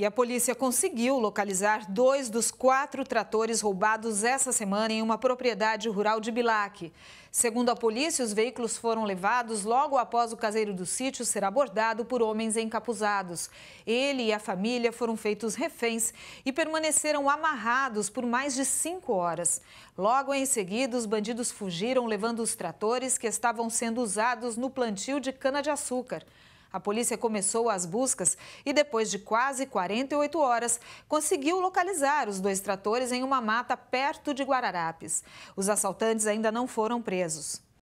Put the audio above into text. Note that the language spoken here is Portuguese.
E a polícia conseguiu localizar dois dos quatro tratores roubados essa semana em uma propriedade rural de Bilac. Segundo a polícia, os veículos foram levados logo após o caseiro do sítio ser abordado por homens encapuzados. Ele e a família foram feitos reféns e permaneceram amarrados por mais de cinco horas. Logo em seguida, os bandidos fugiram levando os tratores que estavam sendo usados no plantio de cana-de-açúcar. A polícia começou as buscas e, depois de quase 48 horas, conseguiu localizar os dois tratores em uma mata perto de Guararapes. Os assaltantes ainda não foram presos.